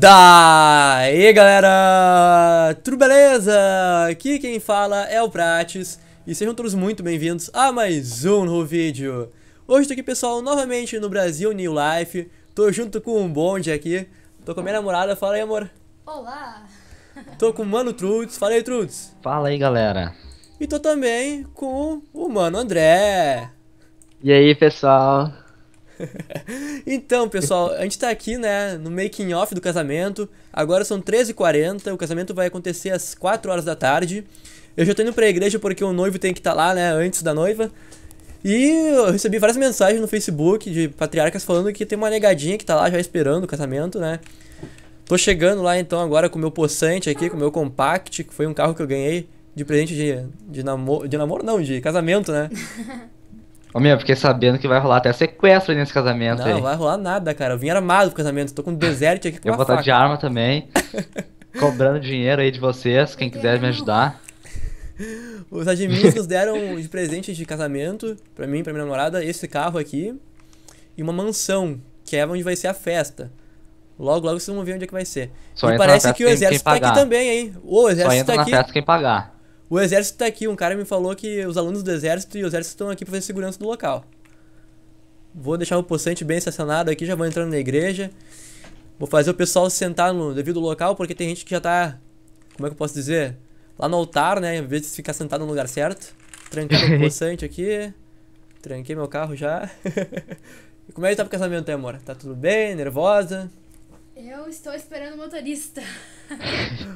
Daí galera, tudo beleza? Aqui quem fala é o Prates e sejam todos muito bem-vindos a mais um novo vídeo. Hoje estou aqui pessoal novamente no Brasil New Life, tô junto com um bonde aqui, tô com a minha namorada, fala aí amor. Olá! Tô com o Mano Trutz, fala aí Trutz. Fala aí galera. E tô também com o Mano André. E aí pessoal? então, pessoal, a gente tá aqui, né, no making off do casamento. Agora são 13h40, o casamento vai acontecer às 4 horas da tarde. Eu já tô indo pra igreja porque o noivo tem que estar tá lá, né, antes da noiva. E eu recebi várias mensagens no Facebook de patriarcas falando que tem uma negadinha que tá lá já esperando o casamento, né? Tô chegando lá então agora com o meu poçante aqui, com o meu compact, que foi um carro que eu ganhei de presente de, de, namoro. De namoro não, de casamento, né? Ô meu, fiquei sabendo que vai rolar até sequestro nesse casamento. Não, aí. vai rolar nada, cara. Eu vim armado pro casamento, tô com um deserto aqui com Eu vou estar de arma também. cobrando dinheiro aí de vocês, quem quiser me ajudar. Os admins nos deram de presente de casamento, pra mim, pra minha namorada, esse carro aqui. E uma mansão, que é onde vai ser a festa. Logo, logo vocês vão ver onde é que vai ser. Só e parece que o exército tá aqui também, hein? O exército Só entra tá aqui. na festa quem pagar. O exército tá aqui, um cara me falou que os alunos do exército e o exército estão aqui pra fazer segurança do local. Vou deixar o poçante bem estacionado aqui, já vou entrando na igreja. Vou fazer o pessoal sentar no devido local, porque tem gente que já tá. Como é que eu posso dizer? Lá no altar, né? Em vez de ficar sentado no lugar certo. Tranquei o poçante aqui. Tranquei meu carro já. e como é que tá o casamento, hein, amor? Tá tudo bem? Nervosa? Eu estou esperando o motorista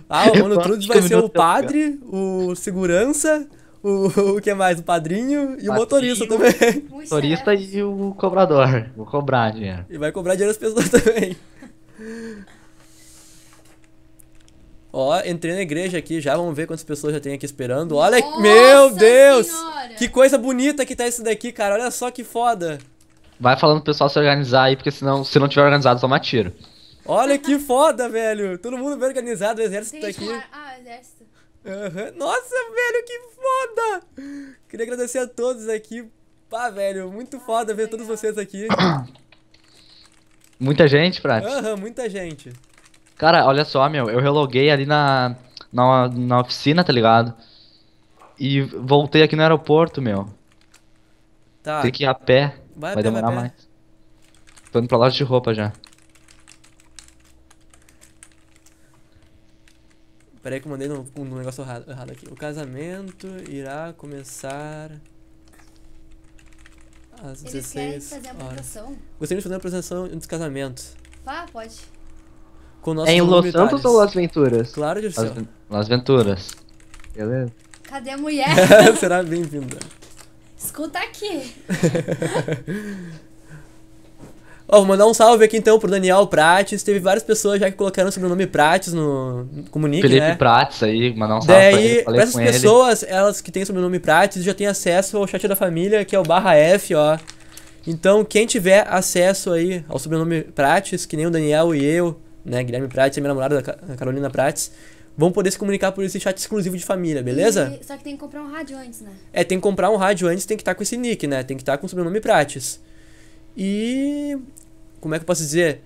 ah, o Mano Trudes vai ser o padre, o segurança, o, o que mais? O padrinho e o motorista também. O motorista e o cobrador. Vou cobrar dinheiro. E vai cobrar dinheiro das pessoas também. Ó, entrei na igreja aqui já, vamos ver quantas pessoas já tem aqui esperando. Olha, Nossa meu Deus! Senhora. Que coisa bonita que tá isso daqui, cara. Olha só que foda. Vai falando pro pessoal se organizar aí, porque senão, se não tiver organizado, toma tiro. Olha que foda, velho. Todo mundo bem organizado, o exército Tem tá aqui. Ah, exército. Uhum. Nossa, velho, que foda! Queria agradecer a todos aqui. Pá, velho, muito ah, foda ver legal. todos vocês aqui. Muita gente, Prat? Aham, uhum, muita gente. Cara, olha só, meu, eu reloguei ali na, na, na oficina, tá ligado? E voltei aqui no aeroporto, meu. Tá. Tem que ir a pé. Vai, Vai demorar mais. Tô indo pra loja de roupa já. Peraí que eu mandei um, um negócio errado, errado aqui. O casamento irá começar às Eles Vocês querem fazer a apresentação? Gostaria de fazer a apresentação do casamento. Vá, pode. Com é em Los Santos ou Las Venturas? Claro, que Las, Las Venturas. Beleza. Cadê a mulher? Será bem-vinda. Escuta aqui. Ó, vou mandar um salve aqui então pro Daniel Prates. Teve várias pessoas já que colocaram o sobrenome Prates no comunique, Felipe né? Prates aí, mandar um salve Daí, pra ele. essas pessoas, ele. elas que têm sobrenome Prates, já têm acesso ao chat da família, que é o barra F, ó. Então, quem tiver acesso aí ao sobrenome Prates, que nem o Daniel e eu, né, Guilherme Prates, minha namorada, da Carolina Prates, vão poder se comunicar por esse chat exclusivo de família, beleza? E, só que tem que comprar um rádio antes, né? É, tem que comprar um rádio antes, tem que estar tá com esse nick, né? Tem que estar tá com o sobrenome Prates. E como é que eu posso dizer?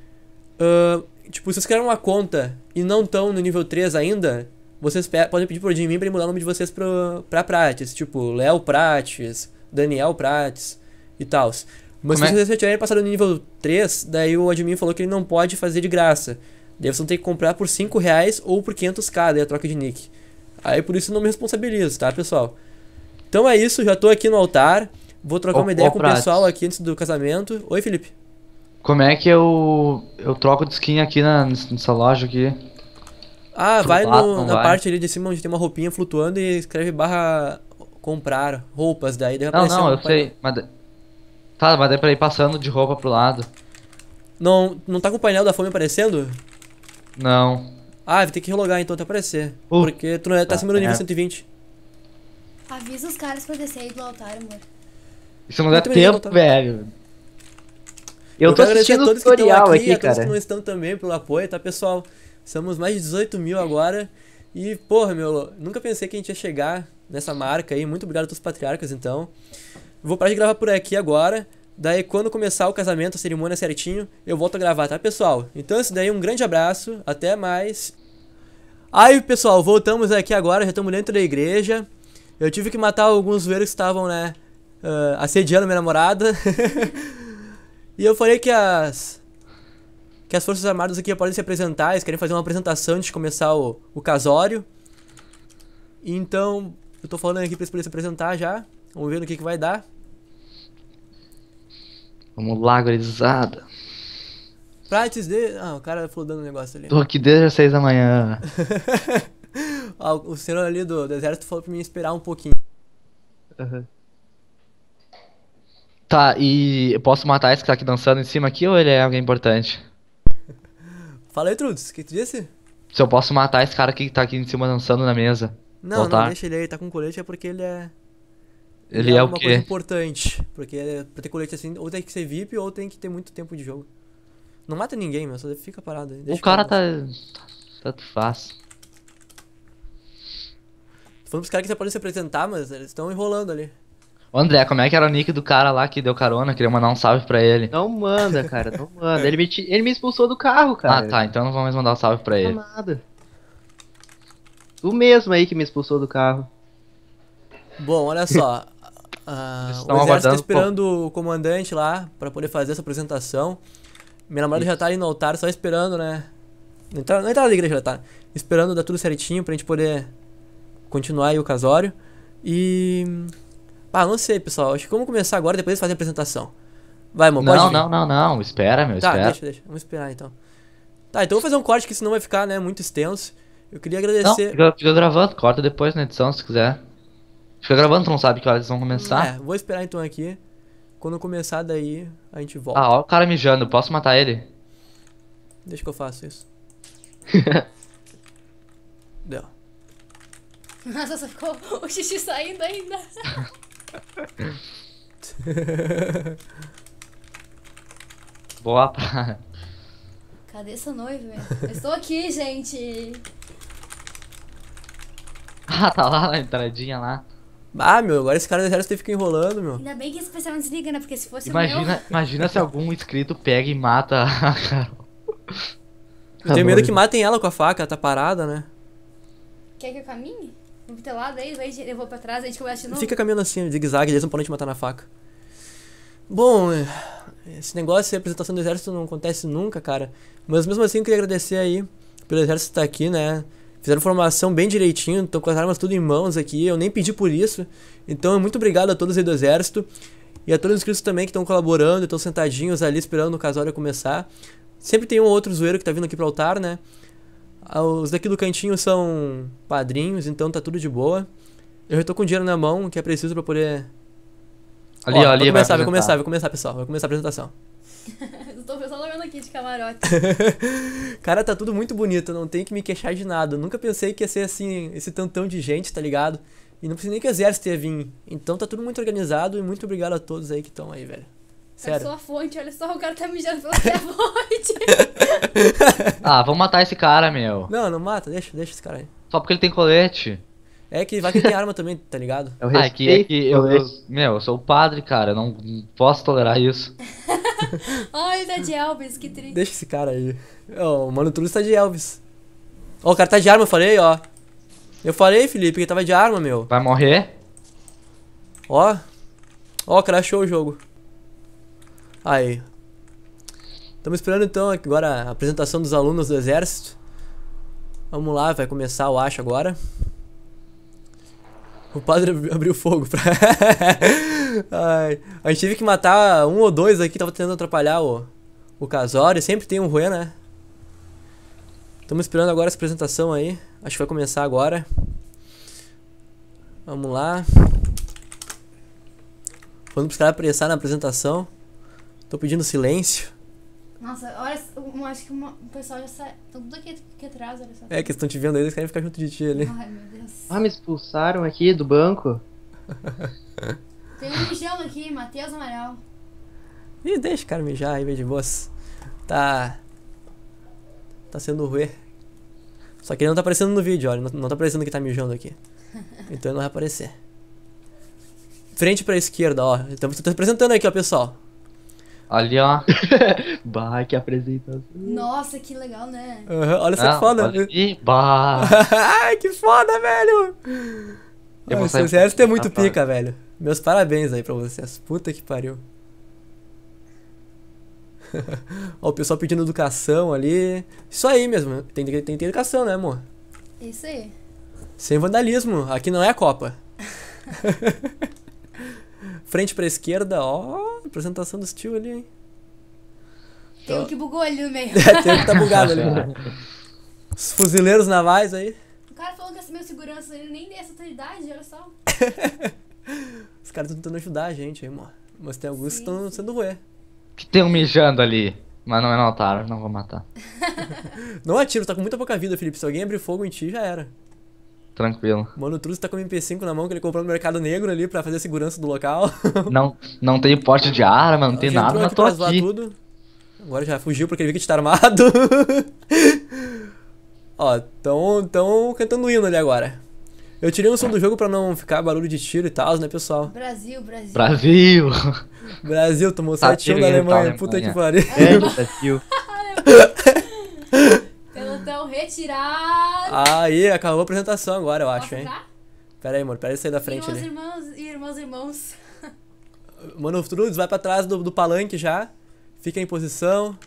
Uh, tipo, se vocês criaram uma conta e não estão no nível 3 ainda, vocês pe podem pedir pro admin pra ele mudar o nome de vocês pro, pra Prates. Tipo, Léo Prates, Daniel Prates e tal. Mas Como se é? vocês é? tiverem passado no nível 3, daí o admin falou que ele não pode fazer de graça. Daí vocês vão ter que comprar por 5 reais ou por 500 cada, a troca de nick. Aí por isso eu não me responsabilizo, tá, pessoal? Então é isso, já tô aqui no altar. Vou trocar uma ideia com o pessoal aqui antes do casamento. Oi, Felipe. Como é que eu, eu troco de skin aqui na, nessa loja aqui? Ah, vai no, na vai. parte ali de cima onde tem uma roupinha flutuando e escreve barra comprar roupas, daí deve Não, não, eu sei, mas... Tá, mas é pra ir passando de roupa pro lado. Não, não tá com o painel da fome aparecendo? Não. Ah, vai ter que relogar então até aparecer. Uh, porque tu não é, tá acima do nível 120. Avisa os caras pra descer aí do altar, amor. Isso não dá tempo, velho. Eu, eu tô assistindo a todos que estão aqui, aqui, a todos que não estão também pelo apoio, tá, pessoal? Somos mais de 18 mil agora. E, porra, meu, nunca pensei que a gente ia chegar nessa marca aí. Muito obrigado a todos os patriarcas, então. Vou parar de gravar por aqui agora. Daí, quando começar o casamento, a cerimônia certinho, eu volto a gravar, tá, pessoal? Então, é isso daí, um grande abraço, até mais. Aí, pessoal, voltamos aqui agora, já estamos dentro da igreja. Eu tive que matar alguns zoeiros que estavam, né, uh, assediando minha namorada. E eu falei que as que as Forças Armadas aqui podem se apresentar, eles querem fazer uma apresentação antes de começar o, o casório. Então, eu tô falando aqui pra eles poderem se apresentar já. Vamos ver no que, que vai dar. Vamos lá, gurizada. Prates de. Ah, o cara falou dando um negócio ali. Tô aqui desde as seis da manhã. Ah, o senhor ali do, do exército falou pra mim esperar um pouquinho. Uhum. Tá, e eu posso matar esse que tá aqui dançando em cima aqui ou ele é alguém importante? Fala aí, Trudes, o que tu disse? Se eu posso matar esse cara que tá aqui em cima dançando na mesa. Não, voltar. não deixa ele aí, tá com colete é porque ele é. Ele, ele é, é o quê? coisa importante. Porque é pra ter colete assim, ou tem que ser VIP ou tem que ter muito tempo de jogo. Não mata ninguém, meu, só fica parado. Deixa o cara, tá. Tanto tá faz. Tô falando pros caras que você pode se apresentar, mas eles estão enrolando ali. Ô André, como é que era o nick do cara lá que deu carona? Queria mandar um salve pra ele. Não manda, cara, não manda. Ele me, ele me expulsou do carro, ah, cara. Ah, tá, então não vou mais mandar um salve pra Não ele. nada. O mesmo aí que me expulsou do carro. Bom, olha só. Ah, o exército tá esperando o comandante lá pra poder fazer essa apresentação. Minha namorada já tá ali no altar, só esperando, né? Na entrada, na entrada da igreja já tá. Esperando dar tudo certinho pra gente poder continuar aí o casório. E ah, não sei, pessoal. Acho que vamos começar agora, depois fazer a apresentação. Vai, amor, não, Não, não, não, Espera, meu, tá, espera. Tá, deixa, deixa. Vamos esperar, então. Tá, então vou fazer um corte que senão vai ficar, né, muito extenso. Eu queria agradecer... Não, fica, fica gravando. Corta depois na edição, se quiser. Fica gravando, tu não sabe que horas eles vão começar. É, vou esperar então aqui. Quando começar daí, a gente volta. Ah, ó o cara mijando. Posso matar ele? Deixa que eu faço isso. Deu. Nossa, ficou o xixi saindo ainda. Boa pra. Cadê sua noiva? estou aqui, gente. Ah, tá lá na entradinha lá. Ah, meu, agora esse cara do exército fica enrolando, meu. Ainda bem que esse pessoal não desliga, né? Porque se fosse imagina, o meu... Imagina se algum inscrito pega e mata a Carol. Eu tenho tá medo que matem ela com a faca, ela tá parada, né? Quer que eu caminhe? aí, vai, eu vou pra trás, a gente começa de novo. Fica caminhando assim, zigue-zague, eles não podem te matar na faca. Bom, esse negócio de apresentação do exército não acontece nunca, cara. Mas mesmo assim, eu queria agradecer aí pelo exército estar tá aqui, né? Fizeram formação bem direitinho, estão com as armas tudo em mãos aqui, eu nem pedi por isso. Então, muito obrigado a todos aí do exército. E a todos os inscritos também que estão colaborando, estão sentadinhos ali esperando o casório começar. Sempre tem um outro zoeiro que tá vindo aqui pro altar, né? Ah, os daqui do cantinho são padrinhos, então tá tudo de boa. Eu já tô com dinheiro na mão, que é preciso pra poder. Ali, ó, ó, ali, vai começar, vai, começar, vai começar, pessoal. Vai começar a apresentação. Estou só olhando aqui de camarote. Cara, tá tudo muito bonito, não tem que me queixar de nada. Eu nunca pensei que ia ser assim, esse tantão de gente, tá ligado? E não precisa nem que o exército ia vir. Então tá tudo muito organizado e muito obrigado a todos aí que estão aí, velho. Sério? Olha é só a fonte, olha só, o cara tá mijando pela minha fonte. ah, vamos matar esse cara, meu. Não, não mata, deixa, deixa esse cara aí. Só porque ele tem colete. É que vai que tem arma também, tá ligado? É eu ah, é que, é que eu, eu, meu, eu sou o padre, cara, eu não posso tolerar isso. Olha, ele tá de Elvis, que triste. Deixa esse cara aí. Oh, o Mano tudo tá de Elvis. Ó, oh, o cara tá de arma, eu falei, ó. Eu falei, Felipe, que tava de arma, meu. Vai morrer? Ó. Ó, crashou o jogo. Aí. Estamos esperando então agora a apresentação dos alunos do exército. Vamos lá, vai começar, eu acho, agora. O padre abriu fogo pra. Ai, a gente teve que matar um ou dois aqui, tava tentando atrapalhar o, o casório. Sempre tem um ruê, né? Estamos esperando agora essa apresentação aí. Acho que vai começar agora. Vamos lá. Vamos pros caras apressar na apresentação. Tô pedindo silêncio. Nossa, olha, eu acho que uma, o pessoal já sai. Tudo aqui, aqui atrás, olha só. É, que estão te vendo aí, eles querem ficar junto de ti ali. Ai, meu Deus. Ah, me expulsaram aqui do banco. Tem um mijão aqui, Matheus Amaral. Ih, deixa o cara mijar aí, de boas. Tá. Tá sendo ruim. Só que ele não tá aparecendo no vídeo, olha. Não, não tá aparecendo que tá mijando aqui. Então ele não vai aparecer. Frente pra esquerda, ó. Então você tá apresentando aqui, ó, pessoal. Ali, ó. bah, que apresentação. Nossa, que legal, né? Uhum, olha essa ah, foda. Né? Ih, bah. Ai, que foda, velho. Eu Ai, seu exército é muito pica, velho. Meus parabéns aí pra vocês. Puta que pariu. ó, o pessoal pedindo educação ali. Isso aí mesmo. Tem, tem, tem que ter educação, né, amor? Isso aí. Sem vandalismo. Aqui não é a Copa. Frente pra esquerda, ó apresentação do Steel ali, hein? Tem então- um que bugou ali no meio. é, tem um que tá bugado ali. Os fuzileiros navais aí. O cara falou que esse meu segurança ele nem dessa idade, olha só. Os caras estão tentando ajudar a gente aí, mano. Mas tem alguns Sim. que estão sendo ruê. Tem um mijando ali, mas não é notário, não vou matar. não atira, tá com muita pouca vida, Felipe. Se alguém abrir fogo em ti, já era tranquilo. Mano, o Truz tá com o MP5 na mão que ele comprou no Mercado Negro ali pra fazer a segurança do local. não, não tem porte de arma, não tem nada, mas tô aqui. Tudo. Agora já fugiu porque ele viu que a gente tá armado. Ó, tão, tão cantando hino ali agora. Eu tirei o som do jogo pra não ficar barulho de tiro e tal, né, pessoal? Brasil, Brasil. Brasil! Brasil, tomou 7 tá, da tá Alemanha. Puta que pariu. É, Brasil. Cartão retirado. Aí, acabou a apresentação agora, eu acho, hein? Pera aí, amor, pera aí sair da frente irmãos, ali. Irmãos, irmãos, irmãos. Mano, Trudes, vai pra trás do, do palanque já. Fica em posição.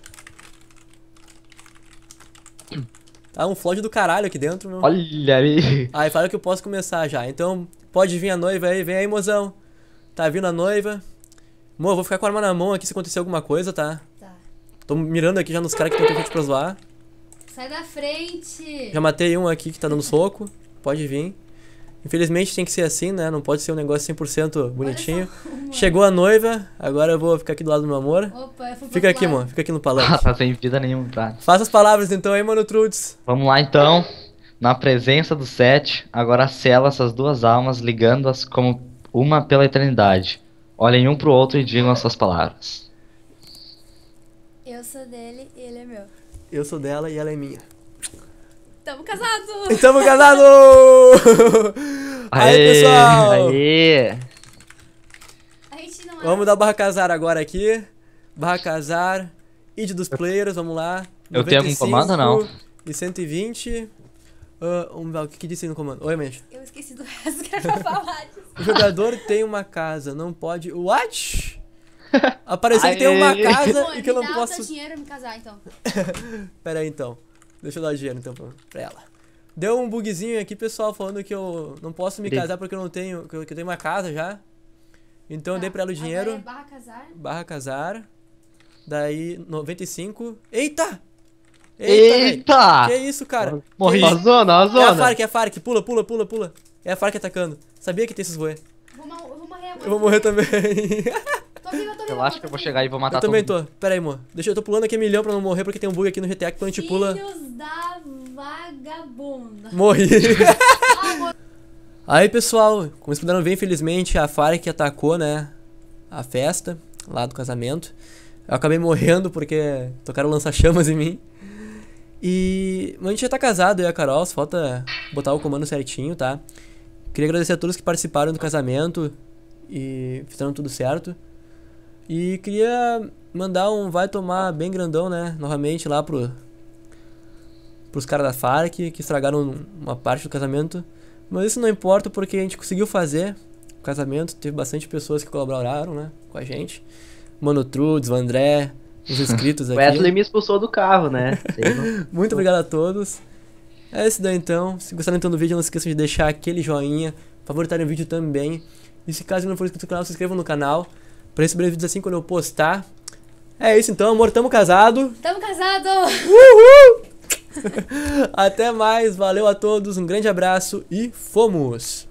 Tá um flood do caralho aqui dentro, meu. Olha aí. Aí fala que eu posso começar já. Então, pode vir a noiva aí. Vem aí, mozão. Tá vindo a noiva. Mo eu vou ficar com a arma na mão aqui se acontecer alguma coisa, tá? Tá. Tô mirando aqui já nos caras que estão com a gente pra zoar. Sai da frente! Já matei um aqui que tá dando soco. Pode vir. Infelizmente tem que ser assim, né? Não pode ser um negócio 100% bonitinho. Chegou a noiva, agora eu vou ficar aqui do lado do meu amor. Opa, eu Fica aqui, mano. Fica aqui no palanque. Sem vida nenhuma, tá? Faça as palavras então, hein, mano Trudes? Vamos lá então. Na presença do Sete, agora sela essas duas almas, ligando-as como uma pela eternidade. Olhem um pro outro e digam as suas palavras. Eu sou dele e ele é meu eu sou dela e ela é minha. Tamo casado! Tamo casado! Aê, Aê, pessoal! Aê! É. Vamos dar barra casar agora aqui. Barra casar. Id dos players, vamos lá. Eu tenho algum comando ou não? E 120. Uh, ah, o que, que disse no comando? Oi, Mancha. Eu esqueci do resto que era pra falar O jogador tem uma casa, não pode. What? Apareceu Aê. que tem uma casa Pô, e que eu não dá posso. dinheiro me casar, então. Pera aí, então. Deixa eu dar dinheiro, então, pra ela. Deu um bugzinho aqui, pessoal, falando que eu não posso me casar porque eu não tenho. Que eu, tenho uma casa já. Então tá. eu dei tá, pra ela o dinheiro. É barra casar. Barra casar. Daí, 95. Eita! Eita! Eita! Que isso, cara? Morri. A zona, a é zona. É a Farc, é a Fark. Pula, pula, pula, pula. É a Farc atacando. Sabia que tem esses voê. Eu vou morrer agora. Eu vou morrer também. Eu acho que eu vou chegar e vou matar eu todo mundo. Eu também tô. Pera aí, amor. Deixa eu tô pulando aqui milhão pra não morrer, porque tem um bug aqui no GTA que quando a gente pula. Filhos da vagabunda. Morri. Ah, aí, pessoal, como vocês puderam ver, infelizmente, a Fire que atacou, né? A festa lá do casamento. Eu acabei morrendo porque tocaram lança-chamas em mim. E. Mas a gente já tá casado, eu e a Carol, só falta botar o comando certinho, tá? Queria agradecer a todos que participaram do casamento e fizeram tudo certo. E queria mandar um vai tomar bem grandão, né? Novamente lá pro pros caras da FARC que estragaram uma parte do casamento. Mas isso não importa porque a gente conseguiu fazer o casamento, teve bastante pessoas que colaboraram, né, com a gente. Mano Trudes, o André, os inscritos aqui. Wesley me expulsou do carro, né? Muito obrigado a todos. É isso daí então. Se gostaram então do vídeo, não se esqueçam de deixar aquele joinha, favoritarem o vídeo também. E se caso não for inscrito no canal, se inscrevam no canal. Pra receber vídeos assim quando eu postar. É isso então, amor. Tamo casado. Tamo casado! Uhul! Até mais. Valeu a todos. Um grande abraço e fomos!